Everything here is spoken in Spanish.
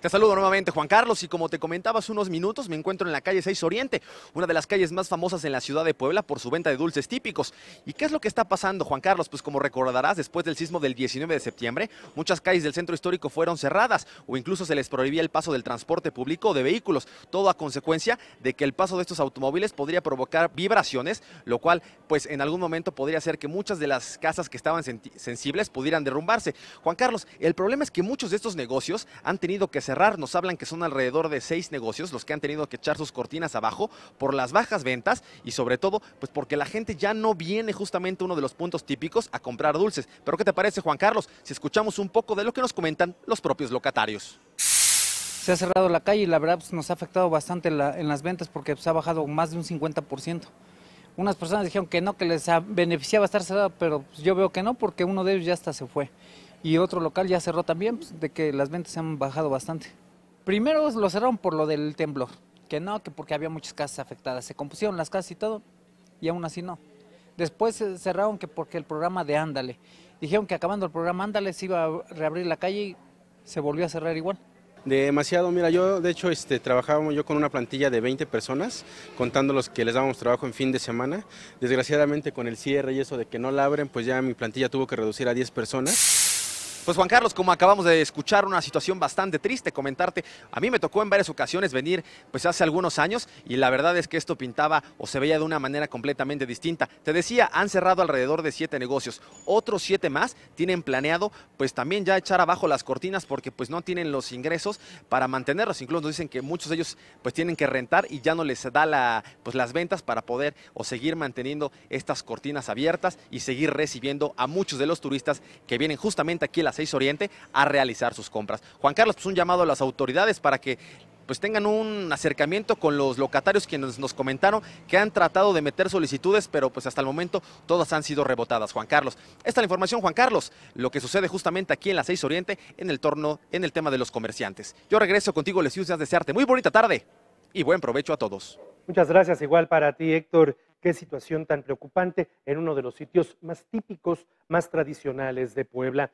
Te saludo nuevamente Juan Carlos y como te comentaba hace unos minutos me encuentro en la calle 6 Oriente, una de las calles más famosas en la ciudad de Puebla por su venta de dulces típicos. ¿Y qué es lo que está pasando Juan Carlos? Pues como recordarás después del sismo del 19 de septiembre muchas calles del centro histórico fueron cerradas o incluso se les prohibía el paso del transporte público o de vehículos, todo a consecuencia de que el paso de estos automóviles podría provocar vibraciones, lo cual pues en algún momento podría hacer que muchas de las casas que estaban sensibles pudieran derrumbarse. Juan Carlos, el problema es que muchos de estos negocios han tenido que nos hablan que son alrededor de seis negocios los que han tenido que echar sus cortinas abajo por las bajas ventas y sobre todo, pues porque la gente ya no viene justamente uno de los puntos típicos a comprar dulces. Pero ¿qué te parece, Juan Carlos, si escuchamos un poco de lo que nos comentan los propios locatarios? Se ha cerrado la calle y la verdad pues, nos ha afectado bastante en las ventas porque se pues, ha bajado más de un 50% unas personas dijeron que no, que les beneficiaba estar cerrado, pero pues, yo veo que no, porque uno de ellos ya hasta se fue y otro local ya cerró también, pues, de que las ventas se han bajado bastante. Primero lo cerraron por lo del temblor, que no, que porque había muchas casas afectadas, se compusieron las casas y todo, y aún así no. Después cerraron que porque el programa de Ándale, dijeron que acabando el programa Ándale se iba a reabrir la calle y se volvió a cerrar igual. Demasiado, mira, yo de hecho este, trabajábamos yo con una plantilla de 20 personas, contando los que les dábamos trabajo en fin de semana. Desgraciadamente con el cierre y eso de que no la abren, pues ya mi plantilla tuvo que reducir a 10 personas. Pues Juan Carlos, como acabamos de escuchar, una situación bastante triste, comentarte, a mí me tocó en varias ocasiones venir pues hace algunos años y la verdad es que esto pintaba o se veía de una manera completamente distinta. Te decía, han cerrado alrededor de siete negocios, otros siete más tienen planeado pues también ya echar abajo las cortinas porque pues no tienen los ingresos para mantenerlos, incluso nos dicen que muchos de ellos pues tienen que rentar y ya no les da la, pues las ventas para poder o seguir manteniendo estas cortinas abiertas y seguir recibiendo a muchos de los turistas que vienen justamente aquí a la la 6 Oriente a realizar sus compras. Juan Carlos, pues un llamado a las autoridades para que pues tengan un acercamiento con los locatarios quienes nos comentaron que han tratado de meter solicitudes, pero pues hasta el momento todas han sido rebotadas, Juan Carlos. Esta es la información, Juan Carlos, lo que sucede justamente aquí en la 6 Oriente en el torno, en el tema de los comerciantes. Yo regreso contigo, Les de desearte muy bonita tarde y buen provecho a todos. Muchas gracias, igual para ti, Héctor. Qué situación tan preocupante en uno de los sitios más típicos, más tradicionales de Puebla.